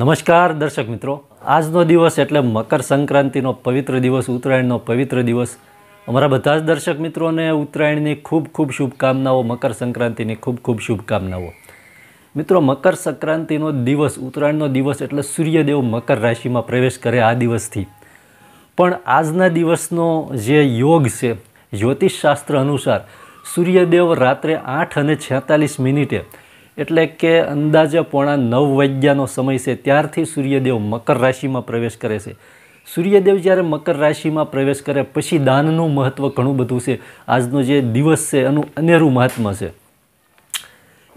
નમસ્કાર દર્શક મિત્રો આજનો દિવસ એટલે મકર સંક્રાંતિનો પવિત્ર દિવસ ઉત્તરાયણનો પવિત્ર દિવસ અમારા બધા જ દર્શક મિત્રોને ઉત્તરાયણની ખૂબ ખૂબ શુભકામનાઓ મકર સંક્રાંતિની ખૂબ ખૂબ શુભકામનાઓ મિત્રો મકર સંક્રાંતિનો દિવસ ઉત્તરાયણનો દિવસ એટલે સૂર્યદેવ મકર રાશિમાં પ્રવેશ કરે આ દિવસથી પણ આજના દિવસનો જે યોગ છે જ્યોતિષશાસ્ત્ર અનુસાર સૂર્યદેવ રાત્રે આઠ અને છેતાલીસ મિનિટે એટલે કે અંદાજે પોણા નવ વાગ્યાનો સમય છે ત્યારથી સૂર્યદેવ મકર રાશિમાં પ્રવેશ કરે છે સૂર્યદેવ જ્યારે મકર રાશિમાં પ્રવેશ કરે પછી દાનનું મહત્ત્વ ઘણું બધું છે આજનો જે દિવસ છે એનું અનેરું મહાત્મ છે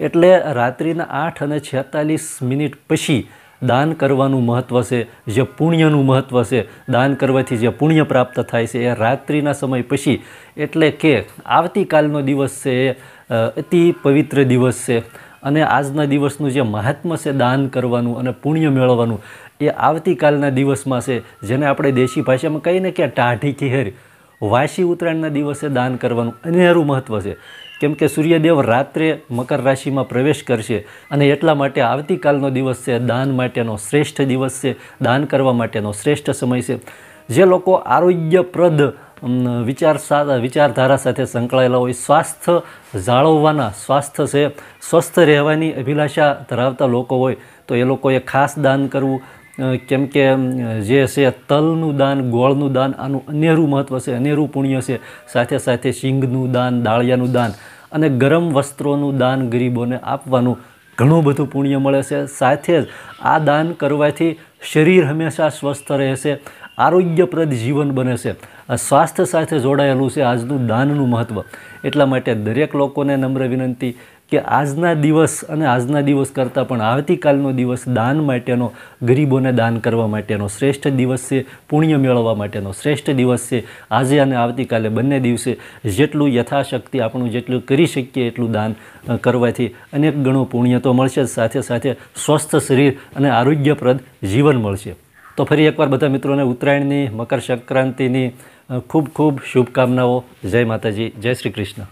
એટલે રાત્રિના આઠ અને છેતાલીસ મિનિટ પછી દાન કરવાનું મહત્ત્વ છે જે પુણ્યનું મહત્ત્વ છે દાન કરવાથી જે પુણ્ય પ્રાપ્ત થાય છે એ રાત્રિના સમય પછી એટલે કે આવતીકાલનો દિવસ છે એ અતિ પવિત્ર દિવસ છે અને આજના દિવસનું જે મહાત્મ છે દાન કરવાનું અને પુણ્ય મેળવવાનું એ આવતીકાલના દિવસમાં છે જેને આપણે દેશી ભાષામાં કહીએ ને કે ટાઢી કિહેર વાસી ઉત્તરાયણના દિવસે દાન કરવાનું અનેરું મહત્ત્વ છે કેમ કે સૂર્યદેવ રાત્રે મકર રાશિમાં પ્રવેશ કરશે અને એટલા માટે આવતીકાલનો દિવસ છે દાન માટેનો શ્રેષ્ઠ દિવસ છે દાન કરવા માટેનો શ્રેષ્ઠ સમય છે જે લોકો આરોગ્યપ્રદ વિચાર વિચારધારા સાથે સંકળાયેલા હોય સ્વાસ્થ્ય જાળવવાના સ્વાસ્થ્ય છે સ્વસ્થ રહેવાની અભિલાષા ધરાવતા લોકો હોય તો એ લોકોએ ખાસ દાન કરવું કેમ કે જે છે તલનું દાન ગોળનું દાન આનું અનેરું મહત્ત્વ છે અનેરું પુણ્ય છે સાથે સાથે સિંગનું દાન દાળિયાનું દાન અને ગરમ વસ્ત્રોનું દાન ગરીબોને આપવાનું ઘણું બધું પુણ્ય મળે છે સાથે જ આ દાન કરવાથી શરીર હંમેશા સ્વસ્થ રહેશે આરોગ્યપ્રદ જીવન બને છે સ્વાસ્થ્ય સાથે જોડાયેલું છે આજનું દાનનું મહત્ત્વ એટલા માટે દરેક લોકોને નમ્ર વિનંતી કે આજના દિવસ અને આજના દિવસ કરતાં પણ આવતીકાલનો દિવસ દાન માટેનો ગરીબોને દાન કરવા માટેનો શ્રેષ્ઠ દિવસ છે પુણ્ય મેળવવા માટેનો શ્રેષ્ઠ દિવસ છે આજે અને આવતીકાલે બંને દિવસે જેટલું યથાશક્તિ આપણું જેટલું કરી શકીએ એટલું દાન કરવાથી અનેક ગણું પુણ્ય તો મળશે જ સાથે સાથે સ્વસ્થ શરીર અને આરોગ્યપ્રદ જીવન મળશે તો ફરી એકવાર બધા મિત્રોને ઉત્તરાયણની મકર સંક્રાંતિની ખૂબ ખૂબ શુભકામનાઓ જય માતાજી જય શ્રી કૃષ્ણ